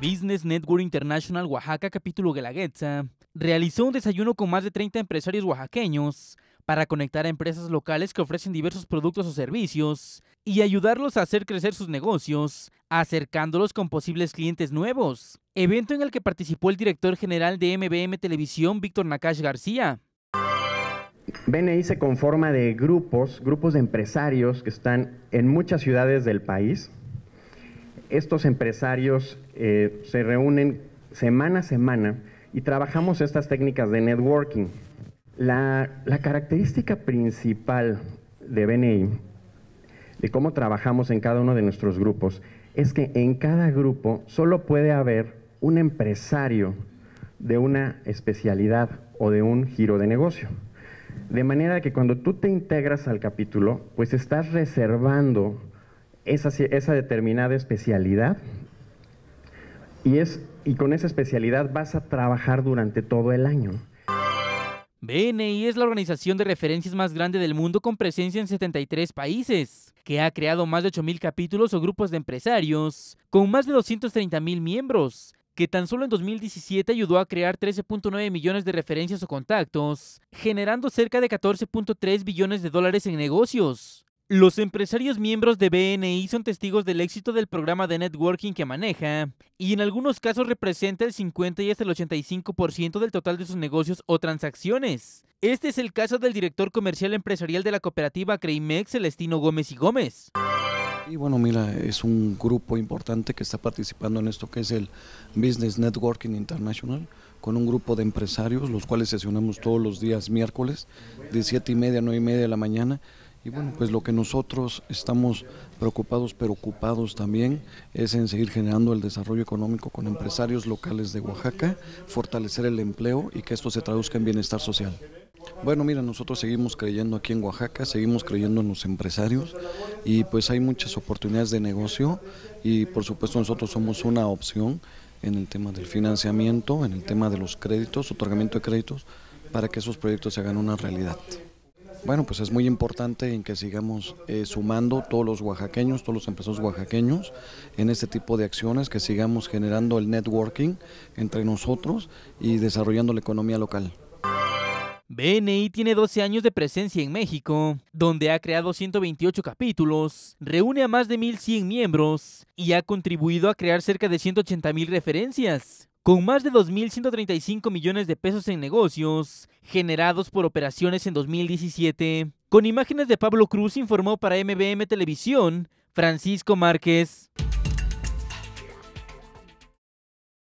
Business Network International Oaxaca capítulo Guelaguetza realizó un desayuno con más de 30 empresarios oaxaqueños para conectar a empresas locales que ofrecen diversos productos o servicios y ayudarlos a hacer crecer sus negocios, acercándolos con posibles clientes nuevos. Evento en el que participó el director general de MBM Televisión, Víctor Nakash García. BNI se conforma de grupos, grupos de empresarios que están en muchas ciudades del país, estos empresarios eh, se reúnen semana a semana y trabajamos estas técnicas de networking. La, la, característica principal de BNI, de cómo trabajamos en cada uno de nuestros grupos, es que en cada grupo solo puede haber un empresario de una especialidad o de un giro de negocio. De manera que cuando tú te integras al capítulo, pues estás reservando esa, determinada especialidad y, y con esa especialidad vas a trabajar durante todo el año. BNI es la organización de referencias más grande del mundo con presencia en 73 países, que ha creado más de 8.000 capítulos o grupos de empresarios, con más de 230.000 miembros, que tan solo en 2017 ayudó a crear 13.9 millones de referencias o contactos, generando cerca de 14.3 billones de dólares en negocios. Los empresarios miembros de BNI son testigos del éxito del programa de networking que maneja y en algunos casos representa el 50 y hasta el 85% del total de sus negocios o transacciones. Este es el caso del director comercial empresarial de la cooperativa Creimex, Celestino Gómez y Gómez. Y bueno, mira, es un grupo importante que está participando en esto que es el Business Networking International, con un grupo de empresarios, los cuales sesionamos todos los días miércoles, de 7 y media a 9 y media de la mañana y bueno, pues lo que nosotros estamos preocupados, preocupados también, es en seguir generando el desarrollo económico con empresarios locales de Oaxaca, fortalecer el empleo y que esto se traduzca en bienestar social. Bueno, mira, nosotros seguimos creyendo aquí en Oaxaca, seguimos creyendo en los empresarios y pues hay muchas oportunidades de negocio y por supuesto nosotros somos una opción en el tema del financiamiento, en el tema de los créditos, otorgamiento de créditos, para que esos proyectos se hagan una realidad. Bueno, pues es muy importante en que sigamos eh, sumando todos los oaxaqueños, todos los empresarios oaxaqueños en este tipo de acciones, que sigamos generando el networking entre nosotros y desarrollando la economía local. BNI tiene 12 años de presencia en México, donde ha creado 128 capítulos, reúne a más de 1.100 miembros y ha contribuido a crear cerca de 180.000 referencias. Con más de 2.135 millones de pesos en negocios, generados por operaciones en 2017. Con imágenes de Pablo Cruz informó para MBM Televisión Francisco Márquez.